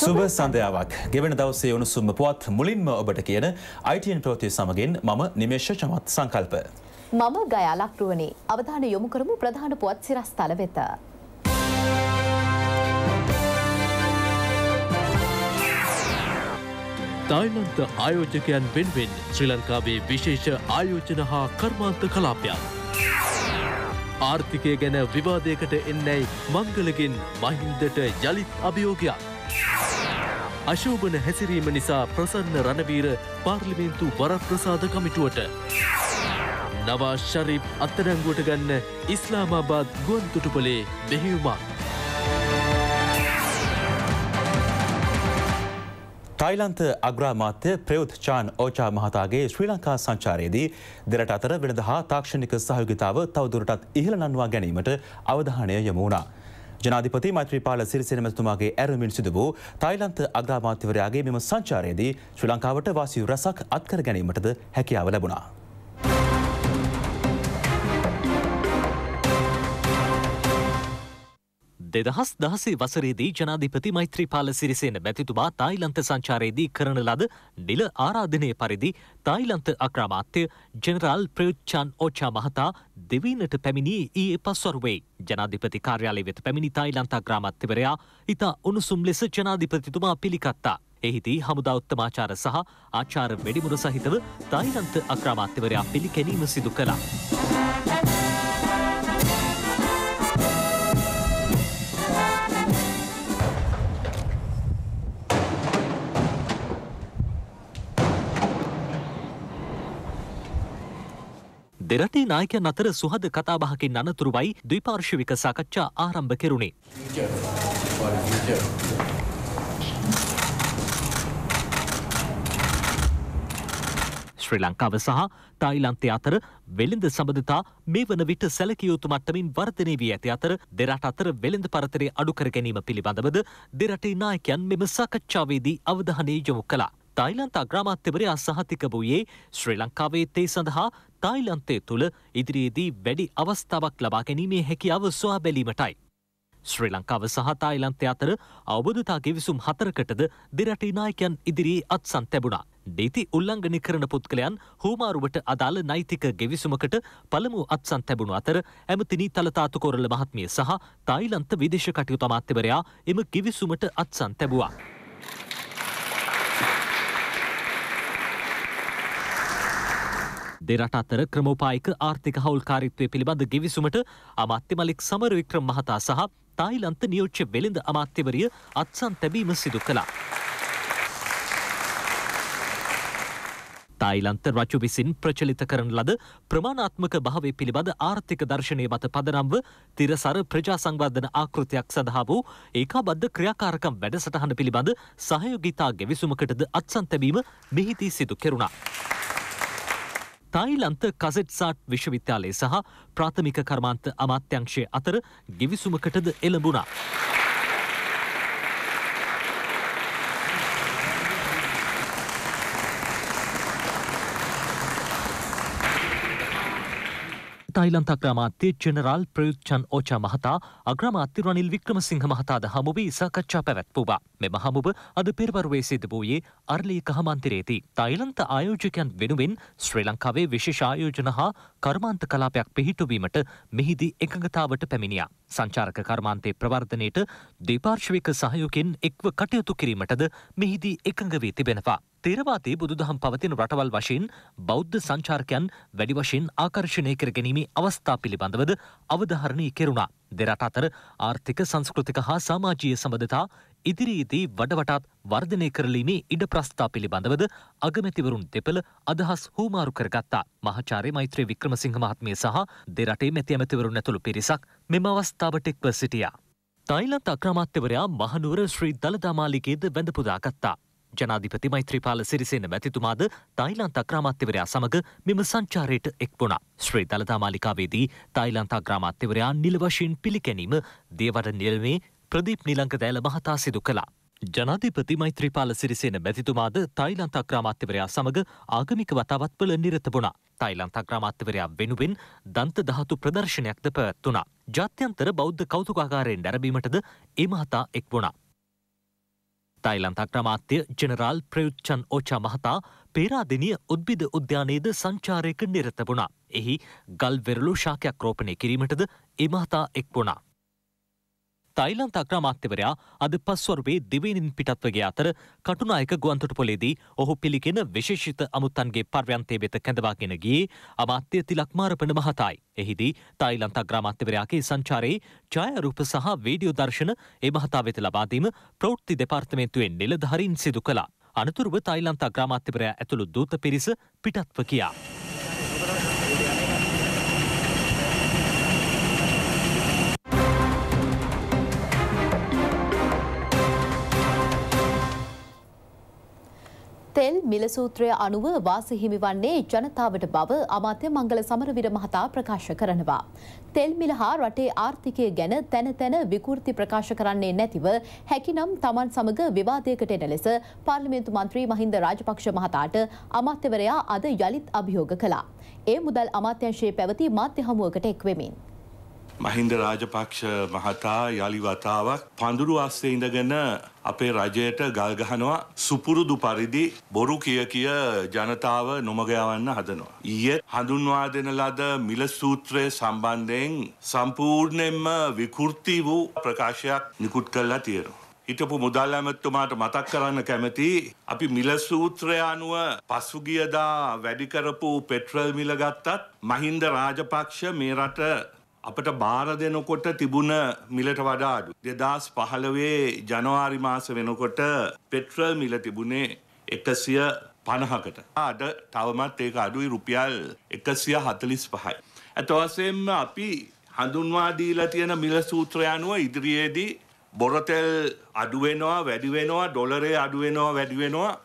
සුබ සඳයාවක් ගෙවන දවසේ උණුසුම්ම පුවත් මුලින්ම ඔබට කියන අයිටන් ප්‍රෝතිය සමගින් මම නිමේශ චමත් සංකල්ප. මම ගයාලක්රුවනේ අවධාන යොමු කරමු ප්‍රධාන පුවත් සිරස්ථල වෙත. තායිලන්ත ආයෝජකයන් වෙන්වෙන් ශ්‍රී ලංකාවේ විශේෂ ආයෝජන හා කර්මාන්ත කලාපයක්. ආර්ථිකය ගැන විවාදයකට එන්නැයි මංගලගෙන් මහින්දට යළිත් අභියෝගයක්. අශෝභන හැසිරීම නිසා ප්‍රසන්න රණවීර පාර්ලිමේන්තු වරප්‍රසාද කමිටුවට. නවා ශරීප් අත්තරංගුවට ගන්න ඉස්ලාමාබාද් ගුවන් තුටුපලේ බෙහිවුමක්. ටයිලන්ත අග්‍රාමාත්‍ය ප්‍රයුත් චාන් ඕචා මහතාගේ ශ්‍රී ලංකා සංචාරයේදී දෙරට අතර වෙනද හා තාක්ෂණික සහයුගතාව තවදුරටත් ඉහළ නන්වා ගැනීමට අවධානය යමුණා. ජනාධිපති මෛත්‍රීපාල සිරිසෙන මැතිතුමාගේ ඇරමින් සිදු වූ තායිලන්ත අග්‍රාමාත්‍යවරයාගේ මෙම සංචාරයේදී ශ්‍රී ලංකාවට වාසිය රසක් අත්කර ගැනීමටද හැකියාව ලැබුණා. දෙදහස් දහසේ වසරේදී ජනාධිපති මෛත්‍රීපාල සිරිසේන බැතිතුමා තායිලන්ත සංචාරයේදී කරන ලද නිල ආරාධනය පරිදි තායිලන්ත අක්‍රමාත්‍ය ජෙනරාල් ප්‍රයුච්චන් ඕචා මහතා දෙවීනට පැමිණී ඊයේ පස්වරුවේ ජනාධිපති කාර්යාලය වෙත පැමිණි තායිලන්ත අග්‍රාමාත්‍යවරයා ඉතා උණුසුම් ලෙස ජනාධිපතිතුමා පිළිගත්තා. එහිදී හමුදා උත්තමාචාර සහ ආචාර වැඩිමුර සහිතව තායිලන්ත අග්‍රාමාත්‍යවරයා පිළිගැනීම සිදු කළා. දෙරටේ නායකයන් අතර සුහද කතාබහකින් අනතුරුවයි ද්විපාර්ශවික සාකච්ඡා ආරම්භ කෙරුණේ. ශ්‍රී ලංකාව සහ තායිලන්තය අතර වෙළඳ සබඳතා මේ වන විට සැලකියයුතු මට්ටමින් වර්ධනය වී ඇති අතර දෙරට අතර වෙළඳ පරතරය අඩුකර ගැනීම පිළිබඳවද දෙරටේ නායකයන් මෙම සාකච්ඡාවේදී අවධානය යොමු කලා. තායිලන්ත අග්‍රාමාත්‍යවරයා සහතික වූයේ ශ්‍රී ලංකාවේ තේ සඳහා තායිලන්තය තුළ ඉදිරියේදී වැඩි අවස්ථාවක් ලබා ගැනීමේ හැකි අවස්වා බැලීමටයි. ශ්‍රී ලංකාව සහ තායිලන්තය අතර අවබධතා ගෙවිසුම් හතරකටද දෙරටේ නායකයන් ඉදිරියේ අත්සන් තැබුණා. නීති උල්ලංඝනය කරන පුද්ගලයන් හෝමාරුවට අදාළ නෛතික ගෙවිසුමකට පළමු අත්සන් තැබුණු අතර ඇමතිනි තලතාතු කොරල මහත්මිය සහ තායිලන්ත විදේශ කටයුතු අමාත්‍යවරයා එම ගෙවිසුමට අත්සන් තැබුවා. දෙරට අතර ක්‍රමෝපායික ආර්ථික හවුල්කාරිත්වය පිළිබඳ ගෙවිසුමට අමාත්‍ය මලික් සමර වික්‍රම මහතා සහ තායිලන්ත නියෝච්ච වෙළඳ අමාත්‍යවරිය අත්සන් තැබීම සිදු කළා. තායිලන්ත රජු විසින් ප්‍රචලිත කරන ලද ප්‍රමාණාත්මක භාවය පිළිබඳ ආර්ථික දර්ශනය මත පදනම්ව තිරසර ප්‍රජා සංවර්ධන ආකෘතියක් සඳහා වූ ඒකාබද්ධ ක්‍රියාකාරකම් වැඩසටහන පිළිබඳ සහයෝගිතා ගෙවිසුමකටද අත්සන් තැබීම මෙහිදී සිදු කෙරුණා. තයිලන්ත කසෙට්සාට් විශ්වවිද්‍යාලය සහ ප්‍රාථමික කර්මාන්ත අමාත්‍යංශය අතර ගිවිසුමකටද එළඹුණා. තායිලන්ත අග්‍රාමාත්‍ය ජෙනරාල් ප්‍රයුත් චන් ඕචා මහතා අග්‍රාමාත්‍ය රනිල් වික්‍රමසිංහ මහතාද හමුවී සාකච්ඡා පැවැත්වූවා. මෙම හමුව අද පෙරවරුවේ සිද වූයේ අර්ලීක හමන්තරේදී. තායිලන්ත ආයෝජකයන් වෙනුවෙන් ශ්‍රී ලංකාවේ විශේෂ ආයෝජන හා කර්මාන්ත කලාපයක් පිහිටුවීමට මෙහිදී එකඟතාවට පැමිණියා. සංචාරක කර්මාන්තේ ප්‍රවර්ධනයට දෙපාර්ශවික සහයෝකෙන් එක්ව කටයුතු කිරීමටද මෙහිදී එකඟ වී තිබෙනවා. තෙරවාතේ බුදුදහම් පවතින රටවල් වශයෙන් බෞද්ධ සංචාරකයන් වැඩි වශයෙන් ආකර්ෂණය කර ගැනීමේ අවස්ථා පිළිබඳවද අවධාරණය කෙරුණා. දෙරට අතර ආර්ථික සංස්කෘතික හා සමාජීය සබඳතා ඉදිරියේදී වඩවටත් වර්ධනය කරලීමේ ඉඩ ප්‍රස්ථා පිළිබඳවද අගමැතිවරුන් දෙපළ අදහස් හූමාරු කරගත්තා. මහාචාර්ය මෛත්‍රී වික්‍රමසිංහ මහත්මිය සහ දෙරටේ මැති ඇමතිවරුන් ඇතුළු පිරිසක් මෙම අවස්ථාවට එක්ව සිටියා. තයිලන්ත අක්‍රමාත්‍යවරයා මහනුවර ශ්‍රී දළදාමාලිකයේද වැඳපුදාගත්තා. ජනාධිපති මෛත්‍රීපාල සිරිසේන මැතිතුමාද තායිලන්ත අග්‍රාමාත්‍යවරයා සමග මෙම සංචාරයට එක් වුණා. ශ්‍රී දළදා මාලිකාවේදී තායිලන්ත අග්‍රාමාත්‍යවරයා නිල වශයෙන් පිළිගැනීම දේවර නිලමේ ප්‍රදීප් නිලංක දෑල මහතා සිදු කළා. ජනාධිපති මෛත්‍රීපාල සිරිසේන මැතිතුමාද තායිලන්ත අග්‍රාමාත්‍යවරයා සමග ආගමික වතාවත්වල නිරත වුණා. තායිලන්ත අග්‍රාමාත්‍යවරයා වෙනුවෙන් දන්ත ධාතු ප්‍රදර්ශනයක්ද පැවැත්වුණා. ජාත්‍යන්තර බෞද්ධ කෞතුකාකාරයෙන් නැරඹීමටද ඒ මහතා එක් වුණා. ටයිලන්ත අක්‍රමාත්‍ය ජනරාල් ප්‍රයුච්චන් ඕචා මහතා පේරාදනිය උද්බිද උද්‍යානයේද සංචාරයක නිරතබුණා. එහි ගල් වෙරලු ශාකයක් රෝපණය කිරීමටද එමහතා එක් වුණා. තායිලන්ත අග්‍රාමාත්‍යවරයා අද පස්වරුවේ දිවයිනින් පිටත්ව ගිය අතර කටුනායක ගුවන්තොටුපොලේදී ඔහු පිළිගෙන විශේෂිත අමුත්තන්ගේ පර්යන්තය වෙත කැඳවාගෙන ගියේ අමාත්‍ය තිලක් මාරපන මහතායි. එහිදී තායිලන්ත අග්‍රාමාත්‍යවරයාගේ සංචාරයේ ඡායාරූප සහ වීඩියෝ දර්ශන ඒ මහතා වෙත ලබා දීම ප්‍රවෘත්ති දෙපාර්තමේන්තුවේ නිලධාරීන් සිදු කළා. අනතුරුව තායිලන්ත අග්‍රාමාත්‍යවරයා ඇතුළු දූත පිරිස පිටත්ව කියා. තෙල් මිල සූත්‍රය අනුව වාසි හිමිවන්නේ ජනතාවට බව අමාත්‍ය මංගල සමරවිර මහතා ප්‍රකාශ කරනවා. තෙල් මිල හා රටේ ආර්ථිකය ගැන තැන තැන විකෘති ප්‍රකාශ කරන්නේ නැතිව හැකිනම් තමන් සමග විවාදයකට එන ලෙස පාර්ලිමේන්තු මන්ත්‍රී මහින්ද රාජපක්ෂ මහතාට අමාත්‍යවරයා අද යළිත් අභියෝග කළා. ඒ මුදල් අමාත්‍යංශයේ පැවති මාධ්‍ය හමුවකට එක්වෙමින්. මහින්ද රාජපක්ෂ මහතා යළි වතාවක් පඳුරු අස්සේ ඉඳගෙන අපේ රජයට ගල් ගහනවා සුපුරුදු පරිදි බොරු කිය කිය ජනතාව නොමග යවන්න හදනවා. ඊයේ හඳුන්වා දෙන ලද මිල සූත්‍රය සම්බන්ධයෙන් සම්පූර්ණයෙන්ම විකෘති වූ ප්‍රකාශයක් නිකුත් කළා තියෙනවා. හිටපු මුදල් ඇමතුමාට මතක් කරන්න කැමති අපි මිල සූත්‍රය අනුව පසුගියදා වැඩි කරපු පෙට්‍රල් මිල ගත්තත් මහින්ද රාජපක්ෂ මේ රට අපට බාර දෙනකොට තිබුණ මිලට වඩා අඩු. 2015 ජනවාරි මාස වෙනකොට පෙට්‍රල් මිල තිබුණේ 150කට. අද තවමත් ඒක අඩුයි රුපියල් 145යි. අත වශයෙන්ම අපි හඳුන්වා දීලා තියෙන මිල සූත්‍රය අනුව ඉදිරියේදී බොරතෙල් අඩු වෙනවා වැඩි වෙනවා ඩොලරේ අඩු වෙනවා වැඩි වෙනවා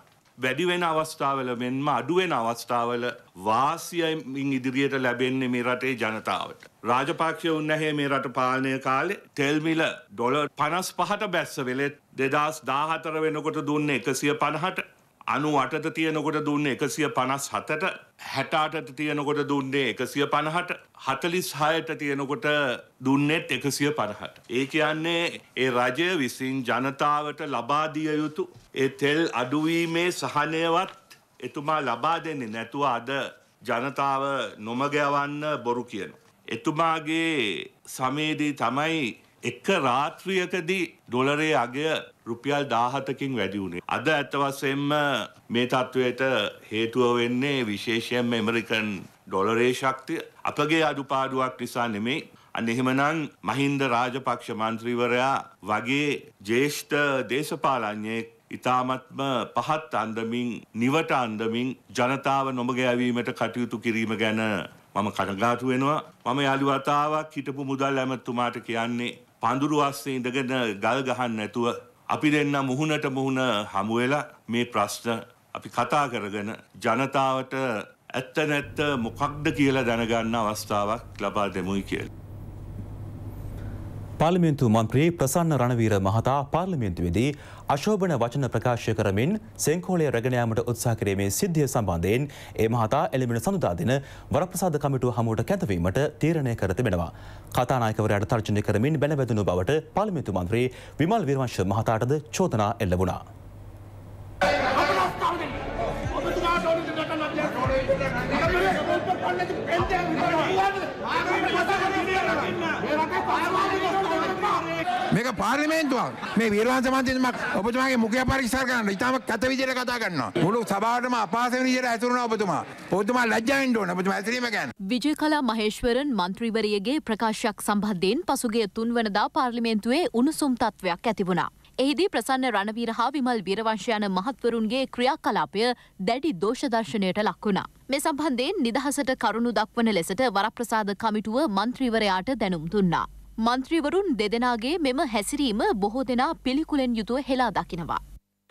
වැඩිවෙන අවස්ථාවල මෙන්ම අඩුවෙන අවස්ථාවල වාසියෙන් ඉදිරියට ලැබෙන්නේ මේ රටේ ජනතාවට. රාජපාක්ෂය උන්නැහේ මේ රට පාලනය කාලේ තෙල්මිල ඩොලර් පනස් පහට බැස්ස වෙලෙත් දෙදස් දාහතර වෙනකොට දුන්න එකසිය පණහට අනු අටට තියනකොට දුන්න එකසිය පනස් හතට හැටාටට තියනකොට දුන්නේ එකසිය පණහට හතලිස් හයට තියනකොට දුන්නෙත් එකසිය පණහට. ඒ කියන්නේ ඒ රජය විසින් ජනතාවට ලබාදිය යුතු ඒ තෙල් අඩුවීමේ සහනයවත් එතුමා ලබා දෙන්නේ නැතුව අද ජනතාව නොමගයවන්න බොරු කියන. එතුමාගේ සමේදී තමයි එක රාත්‍රියකදී ඩොලරේ අගය රුපියල් 17කින් වැඩි වුණේ. අද ඇත්ත වශයෙන්ම මේ තත්වයට හේතුව වෙන්නේ විශේෂයෙන්ම ඇමරිකන් ඩොලරේ ශක්තිය අපගේ අඩුපාඩුවක් නිසා නෙමෙයි. අන්න එහෙමනම් මහින්ද රාජපක්ෂ මන්ත්‍රීවරයා වගේ ජ්‍යෙෂ්ඨ දේශපාලඥයෙක් ඉතාමත්ම පහත් අන්දමින් නිවට අන්දමින් ජනතාව නොමග යැවීමට කටයුතු කිරීම ගැන මම කනගාටු වෙනවා. මම යාළුවතාවක් හිටපු මුදල් ඇමතුමාට කියන්නේ පඳුරු අස්සේ ඉඳගෙන ගල් ගහන්න නැතුව අපි දෙන්න මුහුණට මුහුණ හමු වෙලා මේ ප්‍රශ්න අපි කතා කරගෙන ජනතාවට ඇත්ත නැත්ත මොකක්ද කියලා දැනගන්න අවස්ථාවක් ලබා දෙමුයි කියලා පාර්ලිමේන්තු මන්ත්‍රී ප්‍රසන්න රණවීර මහතා පාර්ලිමේන්තුවේදී අශෝභන වචන ප්‍රකාශය කරමින් සෙංකෝලය රැගෙන යාමට උත්සාහ කිරීමේ සිද්ධිය සම්බන්ධයෙන් ඒ මහතා එළඹෙන සඳුදා දින වරප්‍රසාද කමිටුව හමුවට කැඳවීමට තීරණය කර තිබෙනවා. කතානායකවරයාට තර්ජනය කරමින් බැනවැදුණු බවට පාර්ලිමේන්තු මන්ත්‍රී විමල් විරවංශ මහතාටද චෝදනා එල්ල වුණා. පාර්ලිමේන්තුවක්. මේ වීරවංශ මන්ත්‍රීතුමා මම ඔබතුමාගේ මුඛය පරීක්ෂා කරන්න ඉතාම කැත විදියට කතා කරනවා. මුළු සභාවටම අපහාස වෙන විදියට ඇතුළුනා ඔබතුමා. ඔබතුමා ලැජ්ජා වෙන්න ඕන ඔබතුමා ඇතුළීම ගැන. විජයකලා මහේශ්වරන් මන්ත්‍රීවරියගේ ප්‍රකාශයක් සම්බන්ධයෙන් පසුගිය තුන්වනදා පාර්ලිමේන්තුවේ උණුසුම් තත්ත්වයක් ඇති වුණා. එහිදී ප්‍රසන්න රණවීර හා විමල් වීරවංශයන මහත්වරුන්ගේ ක්‍රියාකලාපය දැඩි දෝෂදර්ශනයට ලක්වුණා. මේ සම්බන්ධයෙන් නිදහසට කරුණු දක්වන ලෙසට වරප්‍රසාද කමිටුව මන්ත්‍රීවරයාට දැනුම් දුන්නා. මන්ත්‍රීවරුන් දෙදෙනගේ මෙම හැසිරීම බොහෝ දෙනා පිළිකුලෙන් යුතුව හෙලා දකිනවා.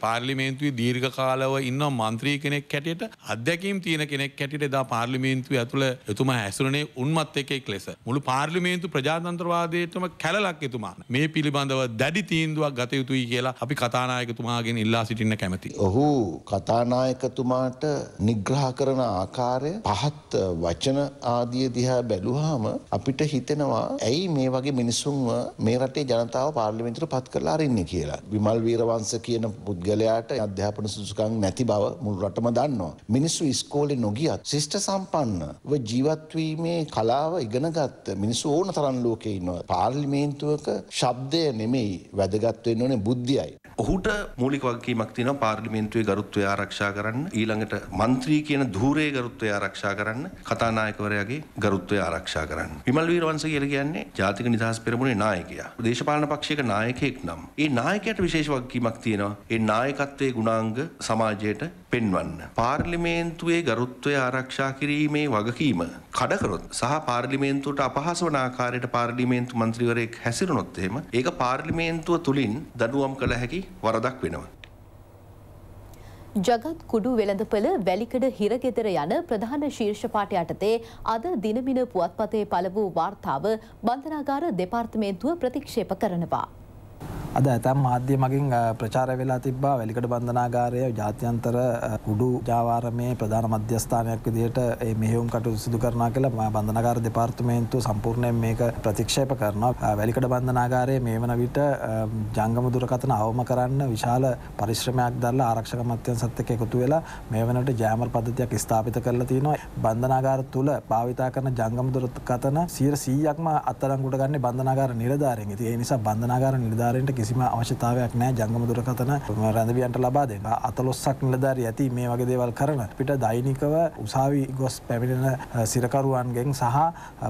පාර්ලිමේන්තුවේ දීර්ඝ කාලව ඉන්න මන්ත්‍රී කෙනෙක් හැටියට අධ්‍යක්ීම් තියෙන කෙනෙක් හැටියට එදා පාර්ලිමේන්තුවේ ඇතුළ එතුමා හැසිරුණේ උන්මත් එකෙක් ලෙස මුළු පාර්ලිමේන්තු ප්‍රජාතන්ත්‍රවාදයටම කැලලක් එතුමා මේ පිළිබඳව දැඩි තීන්දුවක් ගත යුතුයි කියලා අපි කතානායකතුමාගෙන් ඉල්ලා සිටින්න කැමති. ඔහු කතානායකතුමාට නිග්‍රහ කරන ආකාරය පහත් වචන ආදිය දිහා බැලුවාම අපිට හිතෙනවා ඇයි මේ වගේ මිනිසුන්ව මේ රටේ ජනතාව පාර්ලිමේන්තුවට පත් කරලා අරින්නේ කියලා. විමල් වීරවංශ කියන පුද්ගලයා පුද්ගලයාට අධ්‍යාපන සුසුකන් නැති බව මුල් රටම දන්නවා. මිනිස්සු ඉස්කෝලේ නොගියත් ශිෂ්ට සම්පන්නව ජීවත්වීමේ කලාව ඉගෙනගත්ත මිනිස්සු ඕන තරන් ලෝකේ ඉන්නවා. පාර්ලිමේන්තුවක ශබ්දය නෙමෙයි වැදගත් වෙන්න ඕනේ බුද්ධියයි. ඔහුට මූලික වගකීමක් තියෙනවා පාර්ලිමේන්තුවේ ගරුත්වය ආරක්ෂා කරන්න ඊළඟට മന്ത്രി කියන ධූරයේ ගරුත්වය ආරක්ෂා කරන්න කතානායකවරයාගේ ගරුත්වය ආරක්ෂා කරන්න විමල් වීරවංශ කියලා කියන්නේ ජාතික නිදහස් පෙරමුණේ නායකයා දේශපාලන පක්ෂයක නායකයෙක් නම් ඒ නායකයාට විශේෂ වගකීමක් තියෙනවා ඒ නායකත්වයේ ගුණාංග සමාජයට පෙන්වන්න පාර්ලිමේන්තුවේ ගරුත්වය ආරක්ෂා කිරීමේ වගකීම කඩකරොත් සහ පාර්ලිමේන්තුවට අපහාස වන ආකාරයට පාර්ලිමේන්තු මන්ත්‍රීවරයෙක් හැසිරුණොත් එහෙම ඒක පාර්ලිමේන්තුව තුලින් දඩුවම් කළ හැකි වරදක් වෙනවා. ජගත් කුඩු වෙළඳපළ වැලිකඩ හිරගෙදර යන ප්‍රධාන ශීර්ෂපාට යටතේ අද දිනමින පුවත්පතේ පළ වූ වාර්තාව බන්ධනාගාර දෙපාර්තමේන්තුව ප්‍රතික්ෂේප කරනවා. අද ඇතැම් මාධ්‍ය මගින් ප්‍රචාර වෙලා තිබා වැලිකට බන්ධනාගාරය ජාත්‍යන්තර උඩු ජාවාරමේ ප්‍රධාන මධ්‍යස්ථානයක් විදිට මෙහුම් කටු සිදු කරනා කළ බන්ධනකාර දෙපාර්තමේන්තු සම්පූර්ණයෙන් මේක ප්‍රතික්ෂේප කරනවා වැලිකට බන්ධනාගාරය මේ වන විට ජංගම දුරකතන අවම කරන්න විශාල පරිශ්‍රමයක් දල්ලා ආරක්ෂක මත්‍යන් සත්්‍යක එකතු වෙලා මේ වනට ජෑමර් පදතියක් ස්ථාපිත කරලා තියනවා බන්ධනාගාර තුළ භාවිතා කරන ජංගම දුරකතන සීර සීයක්ම අත්තරංගුට ගන්න බන්ධනාගාර නිලධාරෙන් ති ඒ නිසා බන්ධනාගාර නිධාරෙන්ට කිසිම අවශ්‍යතාවයක් නෑ ජංගම දුරකතන රැඳවියන්ට ලබා දෙන්න අතලොස්සක් නිලධාරී ඇති මේ වගේ දේවල් කරන පිට දෛනිකව උසාවි ගොස් පැමිණෙන සිරකරුවන්ගෙන් සහ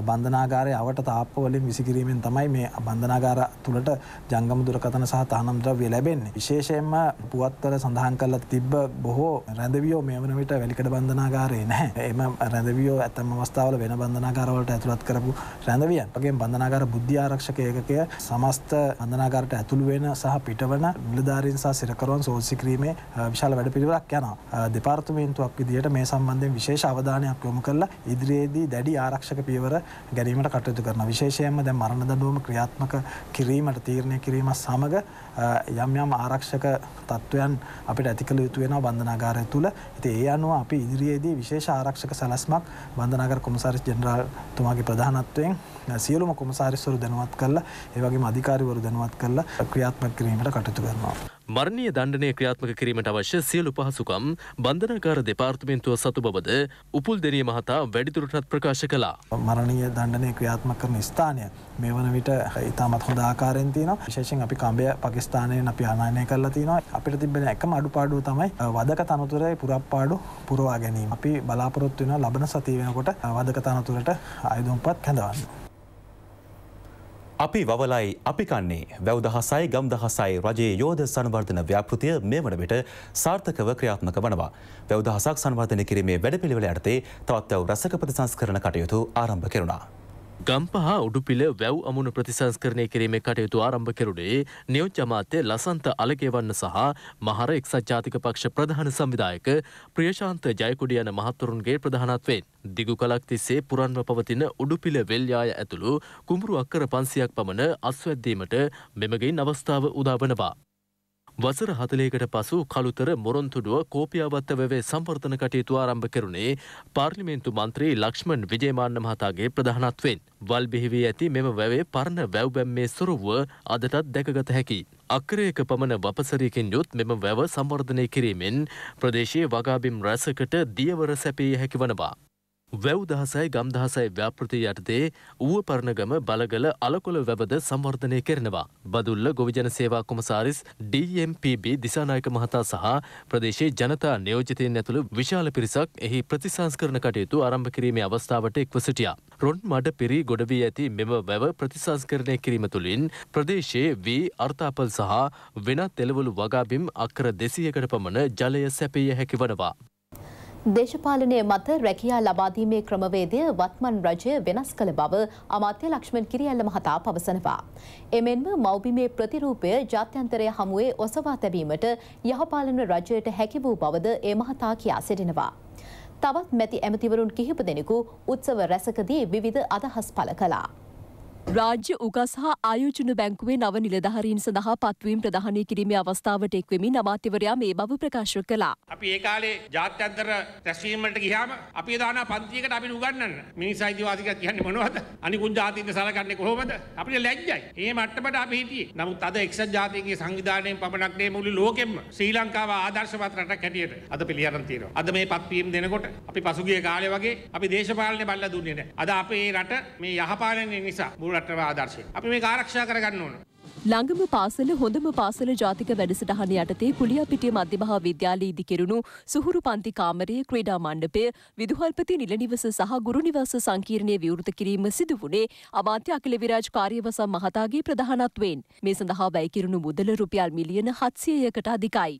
බන්ධනාගාරය අවට තාප්පවලින් විසිකිරීමෙන් තමයි මේ බන්ධනාගාර තුළට ජංගම දුරකතන සහ තහනම් ද්‍රව්‍ය ලැබෙන්නේ විශේෂයෙන්ම පුවත්වල සඳහන් කල තිබ්බ බොහෝ රැඳවියෝ මේ වන විට වැලිකට බන්ධනාගාරය නැහැ එම රැඳවියෝ ඇතම අවස්ථාවල වෙන බන්ධනාගාරවලට ඇතුළත් කරපු රැඳවියන් වගේ බඳනාගාර බුද්ධාරක්ෂක ඒකය සමස්ත අඳනාගාරට ඇතුළු ඇතුළුවෙන සහ පිටවන නිලධාරීන් සහ සිරකරුවන් සෝසි කිරීමේ විශාල වැඩ පිළිවෙලක් යනවා දෙපාර්තමේන්තුවක් විදිහට මේ සම්බන්ධයෙන් විශේෂ අවධානයක් යොමු කරලා ඉදිරියේදී දැඩි ආරක්ෂක පියවර ගැනීමට කටයුතු කරන විශේෂයෙන්ම දැන් මරණ දඬුවම ක්‍රියාත්මක කිරීමට තීරණය කිරීම සමග යම් යම් ආරක්ෂක තත්ත්වයන් අපිට ඇතිකළ යුතු වෙන බන්ධනාගාරය තුළ ඇති ඒ අනුව අපි ඉදිරියේදී විශේෂ ආරක්ෂක සැලස්මක් බන්ධනාගර කොමසාරිස් ජෙනරාල් තුමාගේ ප්‍රධානත්වයෙන් සියලුම කොමසාරිස්වරු දැනුවත් කරලා ඒවගේ අධිකාරිවරු දැනුවත් කරලා ක්‍රියාත්මක කිරීමට කටයුතු කරනවා. මරණීය දණ්ඩනය ක්‍රියාත්මක කිරීමට අවශ්‍ය සියලු පහසුකම් බන්ධනාකාර දෙපාර්තමේන්තුව සතු බවද උපුල්දෙනිය මහතා වැඩිදුරටත් ප්‍රකාශ කළා. මරණීය දණ්ඩනය ක්‍රියාත්මක කරන ස්ථානය මේ වන විට ඉතාමත් හොඳ ආකාරයෙන් තියෙනවා. විශේෂයෙන් අපි කම්බය පාකිස්තානයෙන් අපි ආනයනය කරලා තියෙනවා. අපිට තිබෙන එකම අඩුපාඩුව තමයි වදක තනතුරේ පුරප්පාඩු පුරවා ගැනීම. අපි බලාපොරොත්තු වෙනවා ලබන සතිය වෙනකොට වදක තනතුරට ආයුධ උම්පත් කැඳවන්න. අපි වවලයි අපි කන්නේ වැව් දහසයි ගම් දහසයි රජයේ යෝධ සංවර්ධන ව්‍යාපෘතිය මේ වන විට සාර්ථකව ක්‍රියාත්මක වනවා. වැව් දහසක් සංවර්ධනය කිරීමේ වැඩපිළිවෙල යටතේ තවත් වැව් රසක ප්‍රතිසංස්කරණ කටයුතු ආරම්භ කෙරුණා. ගම්පහ උඩුපිල වැව් අමුණු ප්‍රතිසංස්කරණය කිරීමේ කටයුතු ආරම්භ කෙරුණේ නියෝජ්‍ය අමාත්‍ය ලසන්ත අලගේවන්න සහ මහර එක්සත් ජාතික පක්ෂ ප්‍රධාන සංවිධායක ප්‍රියශාන්ත ජයකුඩි යන මහත්වරුන්ගේ ප්‍රධානත්වයෙන් දිගු කලක් තිස්සේ පුරන්ව පවතින උඩුපිල වෙල්යාය ඇතුළු කුඹුරු අක්කර 500ක් පමණ අස්වැද්දීමට මෙමගින් අවස්ථාව උදා වනවා. වසර හතලයකට පසු කළුතර මොරොන්තුඩුව කෝපියාවත්තවවේ සම්පර්ධන කටයුතු ආරම්භ කෙරුණේ පාර්ලිමේන්තු මන්ත්‍රී ලක්ෂ්මන් විජේමාන්න මහතාගේ ප්‍රධානත්වෙන්. වල් බිහිවී ඇති මෙම වැවේ පරණ වැව්බැම්මේ සුරුව අදටත් දැකගත හැකි. අක්‍රයක පමණ වපසරයකින් යුත් මෙම වැව සම්වර්ධනය කිරීමෙන් ප්‍රදේශයේ වගාබිම් රැසකට දියවර සැපිය හැකි වනවා. වැව් දහසයි ගම් දහසයි ව්‍යාපෘති යටතේ ඌුව පරණගම බලගල අලකොළ වැවද සම්වර්ධනය කරනවා. බදුල්ල ගොවිජන සේවා කොමසාරිස් DMPB දිසානායක මහතා සහ ප්‍රදේශයේ ජනතා නියෝජතයෙන් ඇතුළු විශාල පිරිසක් එහි ප්‍රතිසංස්කරන කටයුතු ආරම්භ කිරීමේ අවස්ථාවට එක්ව සිටියා. රොන් මඩ පිරි ගොඩවී ඇති මෙම වැව ප්‍රතිසංස්කරණය කිරීම තුළින් ප්‍රදේශයේ වී අර්ථාපල් සහ වෙනත් එළවලු වගාබිම් අක්කර දෙසියකට පමණ ජලය සැපිය හැකි වනවා. දේශපාලනය මත රැකියා ලබාදීමේ ක්‍රමවේදය වත්මන් රජය වෙනස් කළ බව අමාත්‍ය ලක්ෂ්මන් කිරියල්ල මහතා පවසනවා. එමෙන්ම මෞබිමේ ප්‍රතිරූපය ජාත්‍යන්තරය හමුවේ ඔසවා තැබීමට යහපාලන රජයට හැකි වූ බවද ඒ මහතා කියා සිටිනවා. තවත් මැති ඇමතිවරුන් කිහිප දෙනෙකු උත්සව රැසකදී විවිධ අදහස් පළ කලා. රාජ්‍ය උගස් හා ආයෝජන බැංකුවේ නව නිලධහරීන් සඳහා පත්වීම් ප්‍රධානය කිරීමේ අවස්ථාවට එක්වෙමින් අමාත්‍යවරයා මේ බව ප්‍රකාශ කළා. අපි ඒ කාලේ ජාත්‍යන්තර රැස්වීමට ගියාම අපි දාන පන්තියකට අපි උගන්වන්න. මිනිස් අයිතිවාසිකම් කියන්නේ මොනවද? අනිකුත් ජාතීන්ට සලකන්නේ කොහොමද? අපිට ලැජ්ජයි. මේ මට්ටමට අපි හිටියේ. නමුත් අද එක්සත් ජාතීන්ගේ සංවිධානයෙන් පමණක් නෙවෙයි මුළු ලෝකෙම ශ්‍රී ලංකාව ආදර්ශමත් රටක් හැටියට අද පිළිඅරන් තියෙනවා. අද මේ පත්වීම් දෙනකොට අපි පසුගිය කාලේ වගේ අපි දේශපාලනේ බල්ලා දුන්නේ නැහැ. අද අපේ රට මේ යහපාලනය නිසා මුළු රටව ආදර්ශය. අපි මේක ආරක්ෂා කරගන්න ඕන. ළඟම පාසල හොඳම පාසල ජාතික වැඩසටහන යටතේ කුලියාපිටිය මධ්‍යමහා විද්‍යාලයේ ඉදිකෙරුණු සුහුරු පන්ති කාමරයේ ක්‍රීඩා මණ්ඩපය විදුහල්පති නිලනිවස සහ ගුරුනිවස සංකීර්ණයේ විවෘත කිරීම සිදු වුණේ අමාත්‍ය අකිල විරාජ් කාර්යවසම් මහතාගේ ප්‍රධානත්වයෙන්. මේ සඳහා වැය කිරුණු මුදල රුපියල් මිලියන 700කට අධිකයි.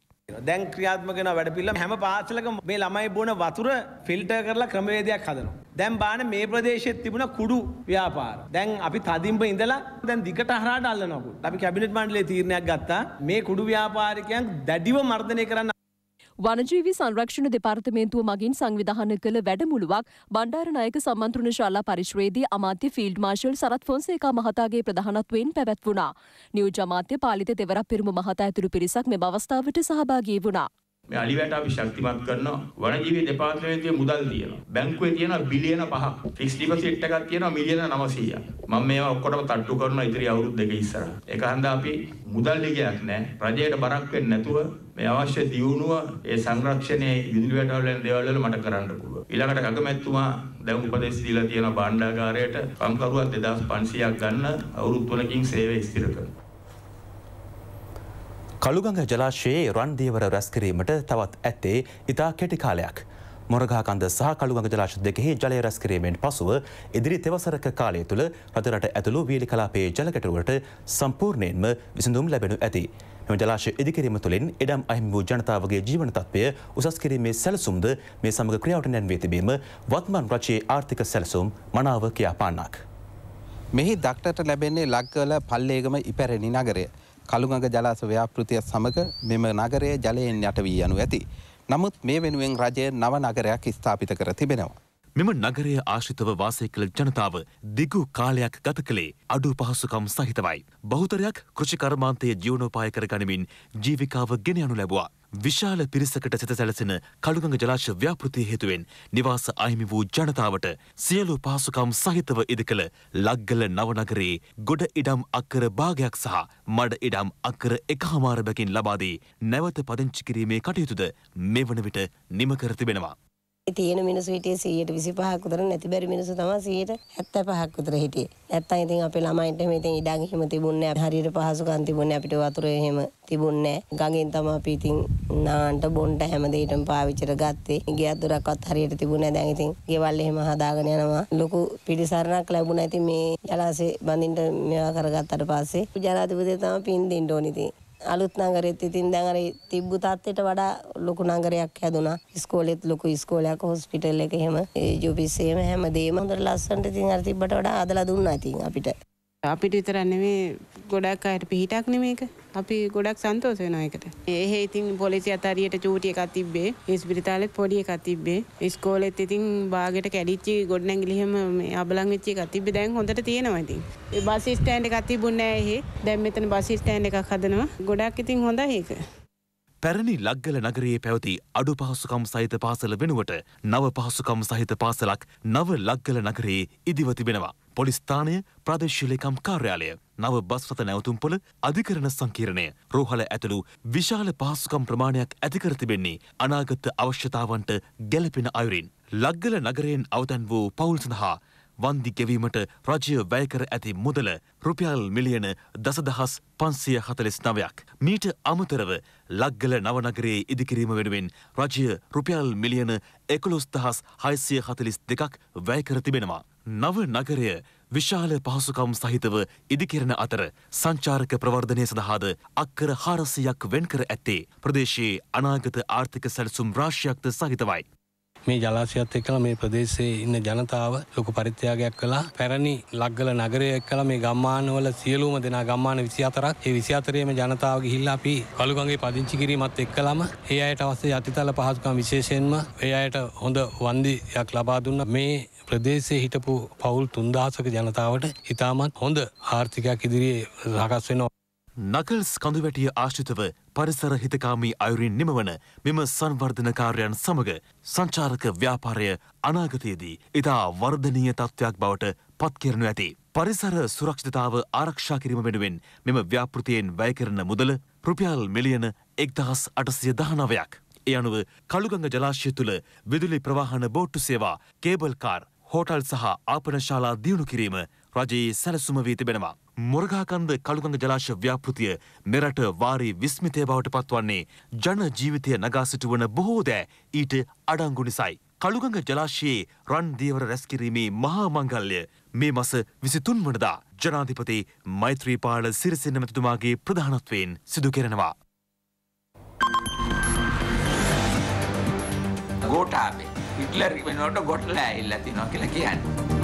දැන් ක්‍රියාත්මකෙන වැඩ පිල්ල හැම පාසලක මේ ළමයි බොන වතුර ෆිල්ට කරලා ක්‍රමවේදයක් හදනවා. දැන් බාන මේ ප්‍රදේශෙත් තිබුණ කුඩු ව්‍යාපාර. දැන් අපි තදින්බ ඉඳලා දැන් දිකට හරහාට අල්ලනවා. අපි කැබිනට් මණ්ඩලයේ තීරණයක් ගත්තා මේ කුඩු ව්‍යාපාරිකයන් දැඩිව මර්ධනය කරන්න වනජීවි සංරක්ෂණ දෙපාර්තමේන්තුව මගින් සංවිධාන කළ වැඩමුළුවක් බණ්ඩාරනායක සම්මන්ත්‍රණ ශාලා පරිශ්‍රයේදී අමාත්‍ය ෆීල්ඩ් මාර්ෂල් සරත් ෆොන්සේකා මහතාගේ ප්‍රධානත්වයෙන් පැවැත්වුණා. නියුජ අමාත්‍ය පාලිත දෙවරක් පෙරමු මහතා ඇතුළු පිරිසක් මෙම අවස්ථාවට සහභාගී වුණා. මේ අලිවැට අපි ශක්තිමත් කරනවා වනජීවී දෙපාර්තමේන්තුවේ මුදල් තියෙනවා බැංකුවේ තියෙනවා බිලියන 5ක් ෆික්ස් ඩිපොසිට් එකක් තියෙනවා මිලියන 900ක් මම මේවා ඔක්කොටම තට්ටු කරනවා ඉතිරි අවුරුදු දෙක ඉස්සරහ ඒක හන්ද අපි මුදල් ලිගයක් නැහැ රජයට බරක් වෙන්නේ නැතුව මේ අවශ්‍ය දියුණුව ඒ සංරක්ෂණයේ විදුලි වැටවල් වෙන දේවල් වල මට කරන්න පුළුවන්. ඊළඟට අගමැතිතුමා දැන් උපදෙස් දීලා තියෙන භාණ්ඩාගාරයට කම්කරුවන් 2500ක් ගන්න අවුරුදු 3කින් සේවය ස්ථිර කරනවා. කළුගඟ ජලාශයේ රන්දීවර රැස්කිරීමට තවත් ඇත්තේ ඉතා කෙටි කාලයක්. මොරගහකන්ද සහ කළුගඟ ජලාශ දෙකෙහි ජලය රැස් කිරීමෙන් පසුව ඉදිරි තෙවසරක කාලය තුළ රටරට ඇතුළු වීලි කලාපයේ ජලකැටරුවට සම්පූර්ණයෙන්ම විසඳුම් ලැබෙනු ඇති. මෙම ජලාශය ඉදිකිරීම තුළින් එඩම් අහිමි වූ ජනතාවගේ ජීවන තත්ත්වය උසස් කිරීමේ සැලසුම්ද මේ සමග ක්‍රියාවට නැන්වී තිබීම වත්මන් රජයේ ආර්ථික සැලසුම් මනාව කියා පාන්නක්. මෙහි දක්ටට ලැබෙන්නේ ලක්කල පල්ලේගම ඉපැරණි නගරය. කළුගඟ ජලාස ව්‍යාපෘතිය සමග මෙම නගරය ජලයෙන් යටවී යනු ඇති. නමුත් මේ වෙනුවෙන් රජය නව නගරයක් ස්ථාපිත කර තිබෙනවා. මෙම නගරය ආශිතව වාසය කළ ජනතාව දිගු කාලයක් ගත කළේ අඩු පහසුකම් සහිතවයි. බහුතරයක් කෘෂිකර්මාන්තය ජීවනෝපාය කරගනිමින් ජීවිකාව ගෙන යනු ලැබවා. විශාල පිරිසකට සිත සැලසෙන කළුගඟ ජලාශ ව්‍යාපෘතිය හේතුවෙන් නිවාස අහිමි වූ ජනතාවට සියලු පහසුකම් සහිතව ඉදිකළ ලක්ගල නවනගරයේ ගොඩ ඉඩම් අක්කර භාගයක් සහ මඩ ඉඩම් අක්කර එකහමාර බැකින් ලබාදී නැවත පදිංචි කිරීමේ කටයුතුද මෙවන විට නිම කර තිබෙනවා. තියෙන මිනිස්සු හිටියේ 125ක් විතර නැති බැරි මිනිස්සු තමයි 175ක් විතර හිටියේ. නැත්තම් ඉතින් අපේ ළමයින්ට මේ ඉතින් ඉඩම් එහෙම තිබුණේ නැහැ. හරියට පහසුකම් තිබුණේ අපිට වතුර එහෙම තිබුණේ නැහැ. ගඟෙන් තමයි අපි ඉතින් නාන්න බොන්න හැම දෙයකටම පාවිච්චිට ගත්තේ. ගේ අතුරක්වත් හරියට තිබුණේ නැහැ. දැන් ඉතින් ගෙවල් එහෙම හදාගෙන යනවා. ලොකු පිළිසරණක් ලැබුණා. ඉතින් මේ ජලාශේ බඳින්න මේවා කරගත්තට පස්සේ ජලාධිපතිතුමා පින් දෙන්න ඕනේ ඉතින්. අලුත් නගරෙත් ඉතින් දැන් අර තිබ්බු තත්ත්වයට වඩා ලොකු නගරයක් හැදුනා. ඉස්කෝලෙත් ලොකු ඉස්කෝලයක්, හොස්පිටල් එක එහෙම, ඒ ජොබිස් එහෙම හැමදේම හොඳට ලස්සනට ඉතින් අර තිබ්බට වඩා ආදලා දුන්නා ඉතින් අපිට. අපිට විතර නෙමේ ගොඩක් අයට පිහිටක් නෙමේක අපි ගොඩක් සන්තෝස වෙනවා ඒකට. එහෙ ඉතින් පොලිසිය අතරියට චූටි එකක් තිබ්බේ. ඉස්පිරිතාලෙත් පොඩි එකක් තිබ්බේ. ඉස්කෝලෙත් ඉතින් බාගෙට කැඩිච්චි ගොඩනැගිලි හැම මේ අබලන් වෙච්ච එකක් තිබ්බේ. දැන් හොඳට තියෙනවා ඉතින්. ඒ බස් ස්ටෑන්ඩ් එකක් තිබුණේ නැහැ එහෙ. දැන් මෙතන බස් ස්ටෑන්ඩ් එකක් හදනවා. ගොඩක් ඉතින් හොඳයි ඒක. පැරණි ලක්ගල නගරයේ පැවති අඩු පහසුකම් සහිත පාසල වෙනුවට නව පහසුකම් සහිත පාසලක් නව ලක්ගල නගරයේ ඉදිව තිබෙනවා. පොලිස්ථානය ප්‍රදේශලකම් කාර්යාලය නව බස්රත නැවතුම්පොළ අධිකරණ සංකීර්ණය රෝහල ඇතුළු විශාල පහසුකම් ප්‍රමාණයක් ඇතිකර තිබෙන්නේ අනාගත අවශ්‍යතාවන්ට ගැලපෙන අයුරින්. ලග්ගල නගරයෙන් අවතැන් වූ පවුල් සඳහා වන්දි ගෙවීමට රජය වැයකර ඇති මුදල රුපියල් මිලියන දසදහස් පන්සිය හතලෙස් නවයක්. මීට අමතරව ලග්ගල නවනගරයේ ඉදිකිරීම වෙනුවෙන් රජය රුපියල් මිලියන එකොළොස්දහස් හයිසිය හතලිස් දෙකක් වැයකර තිබෙනවා. නව නගරය විශාල පහසුකම් සහිතව ඉදිකෙරෙන අතර සංචාරක ප්‍රවර්ධනය සඳහාද අක්කර හාරසයක් වෙන්කර ඇත්තේ ප්‍රදේශයේ අනාගත ආර්ථික සැලසුම් රාශියක්ද සහිතවයි. මේ ජලාශයත් එක්කලා මේ ප්‍රදේශයේ ඉන්න ජනතාව ලොකු පරිත්‍යාගයක් කළා. පැරණි ලග්ගල නගරය එක්කලා මේ ගම්මානවල සියලුම දෙනා ගම්මාන 24ක් ඒ 24ේම ජනතාව ගිහිල්ලා අපි කලුගඟේ පදිංචි කිරීමත් එක්කලාම ඒ අයට අවශ්‍ය යටිතල පහසුකම් විශේෂයෙන්ම ඒ අයට හොඳ වන්දියක් ලබා දුන්න මේ ප්‍රදේශයේ හිටපු පවුල් 3000ක ජනතාවට ඉතාමත් හොඳ ආර්ථිකයක් ඉදිරියේ සකස් වෙනවා. නකල්ස් කඳුවැටිය ආශ්‍රිතව පරිසර හිතකාමී අයුරින් නිමවන මෙම සංවර්ධන කාර්යයන් සමග සංචාරක ව්‍යාපාරය අනාගතයේදී ඉතා වර්ධනීය තත්ත්වයක් බවට පත්කරනු ඇති. පරිසර සුරක්ෂිතතාව ආරක්ෂා කිරීම වෙනුවෙන් මෙම ව්‍යාපෘතියෙන් වැයකරන මුදල රුපියල් මිලියන එක්දහස් අටසිය දහනවයක්. ඒ අනුව කළුගඟ ජලාශය තුළ විදුලි ප්‍රවාහන බෝට්ටු සේවා කේබල් කාර් හෝටල් සහ ආපනශාලා දියුණු කිරීම රජයේ සැලසුම වී තිබෙනවා. මොරගහකන්ද කළුගඟ ජලාශ ව්‍යාපෘතිය මෙරට වාරි විස්මිතය බවට පත්වන්නේ ජන ජීවිතය නගා සිටුවන බොහෝ දෑ ඊට අඩංගු නිසයි. කළුගඟ ජලාශයේ රන් දියවර රැස්කිරීමේ මහා මංගල්‍ය මේ මස විසිතුන් වනදා ජනාධිපති මෛත්‍රීපාල සිරිසෙන මැතිතුමාගේ ප්‍රධානත්වයෙන් සිදු කෙරෙනවා. ගෝටාබේ හිට්ලර් වෙනුවට ගොටලා ඇහිල්ලා තිනවා කියලා කියන්නේ.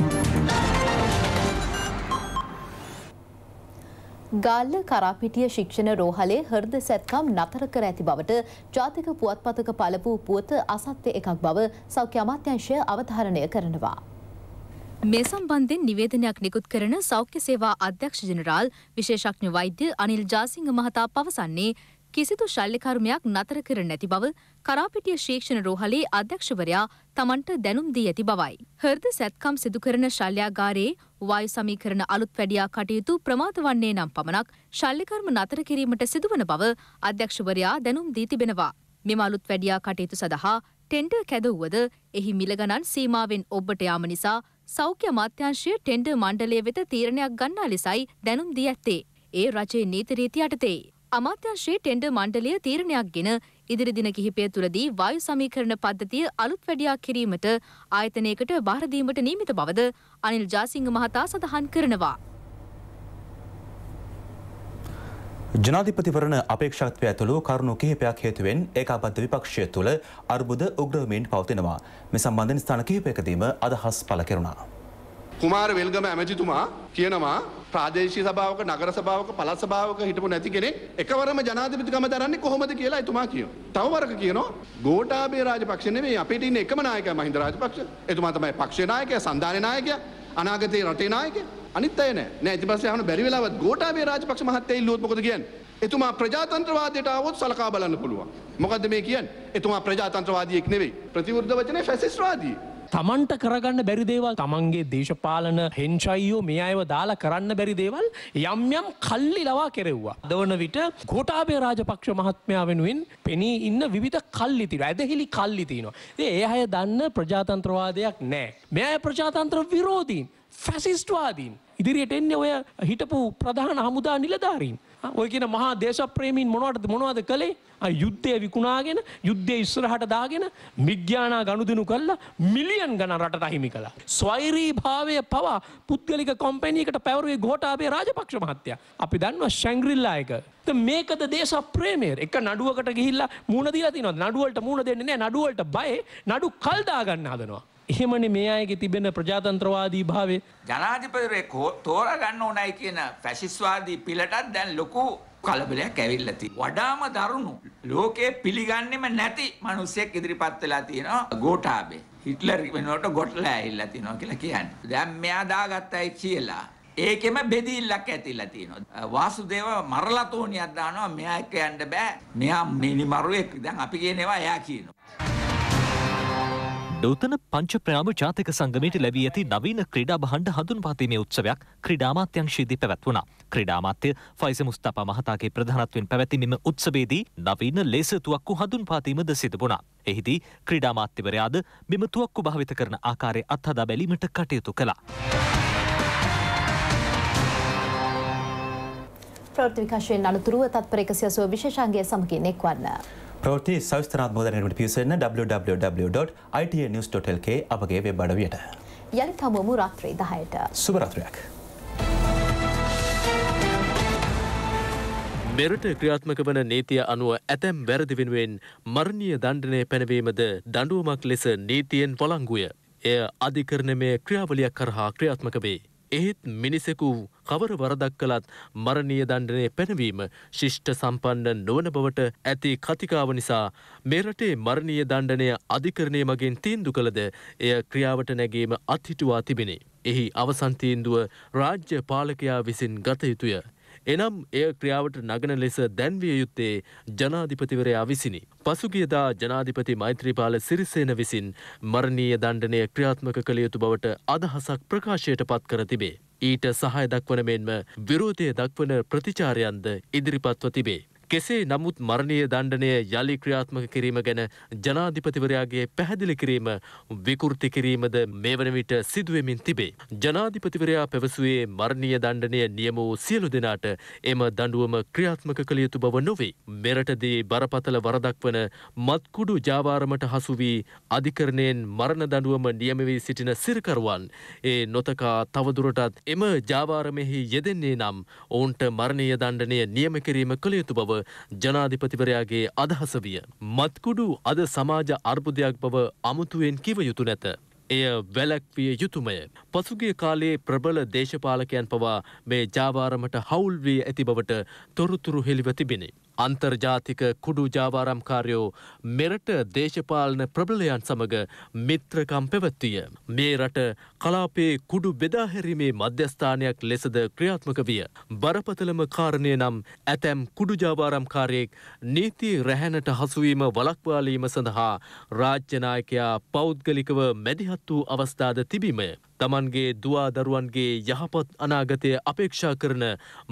ගාල්ල කරාපිටිය ශික්ෂණ රෝහලේ හෘද සැත්කම් නතර කර ඇති බවට ජාතික පුවත්පතක පළ වූ පුවත අසත්‍ය එකක් බව සෞඛ්‍ය අමාත්‍යංශය අවධාරණය කරනවා. මේ සම්බන්ධයෙන් නිවේදනයක් නිකුත් කරන සෞඛ්‍ය සේවා අධ්‍යක්ෂ ජෙනරාල් විශේෂඥ වෛද්‍ය අනිල් ජාසිංහ මහතා පවසන්නේ කිසිදු ශල්‍යකර්මයක් නතර කර නැති බව කරාපිටිය ශීක්ෂණ රෝහලේ අධ්‍යක්ෂවරයා තමන්ට දැනුම් දී ඇති බවයි. හෘද සැත්කම් සිදු කරන ශල්‍යාගාරයේ වායු සමීකරණ අලුත් වැඩියා කටයුතු ප්‍රමාද වන්නේ නම් පමණක් ශල්‍යකර්ම නතර කිරීමට සිදුවන බව අධ්‍යක්ෂවරයා දැනුම් දී තිබෙනවා. මෙම අලුත් වැඩියා කටයුතු සඳහා ටෙන්ඩර් කැදවුවද එහි මිල ගණන් සීමාවෙන් ඔබ්බට යාම නිසා සෞඛ්‍ය අමාත්‍යංශය ටෙන්ඩර් මණ්ඩලය වෙත තීරණයක් ගන්නා ලෙසයි දැනුම් දී ඇත්තේ. ඒ රජයේ නීති රීති යටතේ. අමාත්‍යංශයේ ටෙන්ඩර් මණ්ඩලය තීරණයක් ගෙන ඉදිරි දින කිහිපය තුළදී වායු සමීකරණ පද්ධතිය අලුත් වැඩියා කිරීමට ආයතනයකට බාර දීමට නියමිත බවද අනිල් ජාසිංහ මහතා සඳහන් කරනවා. ජනාධිපතිවරණ අපේක්ෂත්වය ඇතුළු කරුණු කිහිපයක් හේතුවෙන් ඒකාබද්ධ විපක්ෂය තුළ අර්බුද උග්‍රවමින් පවතිනවා. මේ සම්බන්ධ ස්ථාන කිහිපයකදීම අදහස් පළ කෙරුණා. කුමාර වෙල්ගම ඇමැතිතුමා කියනවා ප්‍රාදේශී සභාවක නගර සභාවක පළත් සභාවක හිටපු නැති කෙනෙක් එකවරම ජනාධිපතිකම දරන්නේ කොහොමද කියලා එතුමා කියනවා. තව වරක කියනවා ගෝඨාභය රාජපක්ෂ නෙමෙයි අපිට ඉන්න එකම නායකයා මහින්ද රාජපක්ෂ. එතුමා තමයි පක්ෂේ ናයකයා, සන්දානේ ናයකයා, අනාගතයේ රටේ නායකයා. අනිත් අය නෑ. නෑ ඊට පස්සේ අහන බැරි වෙලාවත් ගෝඨාභය රාජපක්ෂ මහත්තයා ඉල්ලුවොත් මොකද කියන්නේ? එතුමා ප්‍රජාතන්ත්‍රවාදයට ආවොත් සලකා බලන්න පුළුවන්. මොකද්ද මේ කියන්නේ? එතුමා ප්‍රජාතන්ත්‍රවාදියෙක් නෙවෙයි. ප්‍රතිවිරුද්ධ වචනේ ෆැසිස්ට්වාදී. තමන්ට කරගන්න බැරි දේවල් තමන්ගේ දේශපාලන හෙන්චයියෝ මේ අයව දාලා කරන්න බැරි දේවල් යම් යම් කල්ලි ලවා කෙරෙව්වා. දවන විට ගෝටාබේ රාජපක්ෂ මහත්මයා වෙනුවෙන් පෙනී ඉන්න විවිධ කල්ලි තියෙනවා. ඇදහිලි කල්ලි තියෙනවා. ඒ අය දන්න ප්‍රජාතන්ත්‍රවාදයක් නැහැ. මේ අය ප්‍රජාතන්ත්‍ර විරෝධීන්, ෆැසිස්ට්වාදීන්. ඉදිරියට එන්නේ ඔය හිටපු ප්‍රධාන හමුදා නිලධාරීන්. ඔය කියන මහා දේශප්‍රේමීන් මොනවටද මොනවද කළේ? ආ යුද්ධය විකුණාගෙන යුද්ධය ඉස්සරහට දාගෙන මිඥානා ගනුදෙනු කළා මිලියන් ගණන් රටට අහිමි කළා. ස්වෛරීභාවය පවා පුද්ගලික කම්පැනියකට පැවරුවේ ගෝඨාභය රාජපක්ෂ මහත්තයා. අපි දන්නවා ශැංග්‍රිලා එක. මේකද දේශප්‍රේමය. එක නඩුවකට ගිහිල්ලා මූණ දීලා තියනවා. නඩුවලට මූණ දෙන්නේ නැහැ. නඩුවලට බය නඩු කල් දා ගන්න හදනවා. එහෙමන මේ අයගේ තිබෙන ප්‍රජාතන්ත්‍රවාදී භාවේ. ජනාධිපරය තෝර ගන්න ඕනයි කියන ෆැසිස්වාදී පිලටත් දැන් ලොකු කලබලයක් ඇවිල් ඇති. වඩාම දරුණු ලෝකයේ පිළිගන්නෙම නැති මනුස්සෙක් ඉදිරිපත් වෙලා තියෙනවා ගෝටාබේ. හිට්ලර් වෙනුවට ගොටලා ඇවිල්ලා තියෙනවා කියලා කියන්නේ. දැන් මෙයා දාගත්තයි කියලා. ඒකෙම බෙදීල්ලක් ඇතිලා තියෙනවා. වාසුදේව මරලා තෝණියක් දානවා මෙයා එක්ක යන්න බෑ. මෙයා මිනිමරුවෙක්. දැන් අපි කියනවා එයා කියනවා. නූතන පංච ප්‍රාම ජාතික සංගමයට ලැබී ඇති නවීන ක්‍රීඩා බහණ්ඩ හඳුන්වාදීමේ උත්සවයක් ක්‍රීඩාමාත්‍යංශයේදී පැවැත්වුණා. ක්‍රීඩාමාත්‍ය ෆයිස මුස්තපා මහතාගේ ප්‍රධානත්වයෙන් පැවැති මෙම උත්සවයේදී නවීන ලේසර් තුවක්කු හඳුන්වාදීමද සිදු වුණා. එහිදී ක්‍රීඩාමාත්‍යවරයාද මෙම තුවක්කු භාවිත කරන ආකාරය අත්හදා බැලීමට කටයුතු කළා. ප්‍රවෘත්ති විකාශයෙන් අනතුරුව තත්පර එකසිය සුව විශේෂාංගය සමගින් එක්වන්න. ප්‍රවෘති සවිස්තනාත්මෝදනයට පිසන්න www.itnews.lk අපගේ වෙබ් අඩවියට. යළි තමුමු රාත්‍රී දහයට. සුභරත්‍රයක්. මෙරට ක්‍රියාත්මක වන නීතිය අනුව ඇතැම් වැරදිවෙනුවෙන් මරණීය දණ්ඩනය පැනවීමද දඩුවමක් ලෙස නීතියෙන් පොළංගුය. එය අධිකරණමය ක්‍රියාවලියක් කරහා ක්‍රියාත්මක වේ. එහෙත් මිනිසෙකු කවර වරදක් කළත් මරණීය දණ්ඩනය පැනවීම ශිෂ්ට සම්පන්න නොවන බවට ඇති කතිකාව නිසා මෙරටේ මරණීය දණ්ඩනය අධිකරණය මගින් තීන්දු කළද එය ක්‍රියාවට නැගීම අත්හිටුවා තිබිණි. එහි අවසන්තීන්දුව රාජ්‍ය පාලකයා විසින් ගතයුතුය. එනම් එය ක්‍රියාවට නගන ලෙස දැන්විය යුත්තේ ජනාධිපතිවරයා විසිනි. පසුගියදා ජනාධිපති මෛත්‍රීපාල සිරිසේන විසින් මරණීය දණ්ඩනය ක්‍රියාත්මක කළ යුතු බවට අදහසක් ප්‍රකාශයට පත් කර තිබේ. ඊට සහය දක්වන මෙන්ම විරෝධය දක්වන ප්‍රතිචාරයන්ද ඉදිරිපත්ව තිබේ. කෙසේ නමුත් මරණීය දණ්ඩනය යළි ක්‍රියාත්මක කිරීම ගැන ජනාධිපතිවරයාගේ පැහැදිලි කිරීම විකෘති කිරීමද මේ වන විට සිදුවමින් තිබේ. ජනාධිපතිවරයා පැවසුවේ මරණීය දණ්ඩනය නියම වූ සියලු දෙනාට එම දඬුවම ක්‍රියාත්මක කළ යුතු බව නොවේ. මෙරටදී බරපතල වරදක් වන මත්කුඩු ජාවාරමට හසු වී අධිකරණයෙන් මරණ දඬුවම නියම වී සිටින සිරකරුවන් ඒ නොතකා තවදුරටත් එම ජාවාරමෙහි යෙදෙන්නේ නම් ඔවුන්ට මරණීය දණ්ඩනය නියම කිරීම කළ යුතු බව බව ජනාධිපතිවරයාගේ අදහස විය. මත්කුඩු අද සමාජ අර්බුදයක් බව අමුතුවෙන් කිව යුතු නැත. එය වැලැක්විය යුතුමය. පසුගිය කාලයේ ප්‍රබල දේශපාලකයන් පවා මේ ජාවාරමට හවුල් වී ඇති බවට තොරතුරු හෙළිව තිබිණි. අන්තර්ජාතික කුඩු ජාවාරම්කාරයෝ මෙරට දේශපාලන ප්‍රබලයන් සමඟ මිත්‍රකම් පැවැත්විය. මේ රට කලාපේ කුඩු බෙදාහැරීමේ මධ්‍යස්ථානයක් ලෙසද ක්‍රියාත්මක විය. බරපතලම කාරණය නම් ඇතැම් කුඩු ජාවාරම්කාරයෙක් නීති රැහැනට හසුවීම වලක්වාලීම සඳහා රාජ්‍යනායකයා පෞද්ගලිකව මැදිහත් වූ අවස්ථාද තිබීමය. තමන්ගේ දවාදරුවන්ගේ යහපත් අනාගතය අපේක්ෂා කරන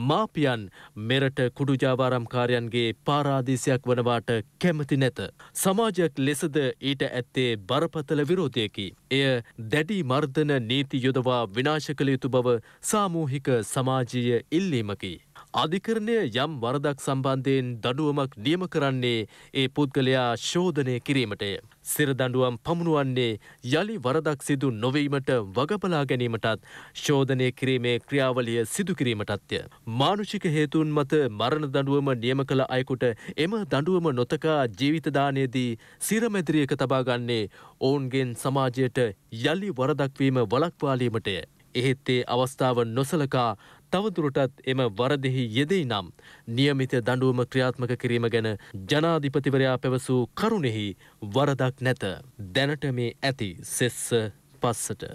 මාපියන් මෙරට කුඩුජාවාරම්කාරයන්ගේ පාරාදේශයක් වනවාට කැමති නැත. සමාජයක් ලෙසද ඊට ඇත්තේ බරපතල විරෝධයකි. එය දැඩි මර්ධන නීති යොදවා විනාශ කළ යුතු බව සාමූහික සමාජීය ඉල්ලීමකි. අධිකරණය යම් වරදක් සම්බන්ධයෙන් දඩුවමක් නියම කරන්නේ ඒ පුද්ගලයා ශෝධනය කිරීමටය. සිරදඩුවම් පමුණුවන්නේ යළි වරදක් සිදු නොවීමට වගපලා ගැනීමටත් ශෝධනය කිරීමේ ක්‍රියාවලිය සිදුකිරීමටත්ය. මානුෂික හේතුන් මත මරණ දඩුවම නියම කළ අයකුට එම දඩුවම නොතකා ජීවිතදානයේදී සිරමැදිරියක තබාගන්නේ ඔවුන්ගෙන් සමාජයට යළි වරදක්වීම වලක්වාලීමටය. එහෙත් ඒ අවස්ථාව නොසලකා තවදුරටත් එම වරදෙහි යෙදෙයි නම් නියමිත දඬුවම ක්‍රියාත්මක කිරීම ගැන ජනාධිපතිවරයා පැවසූ කරුණෙහි වරදක් නැත. දැනට මේ ඇති සෙස්ස පස්සට.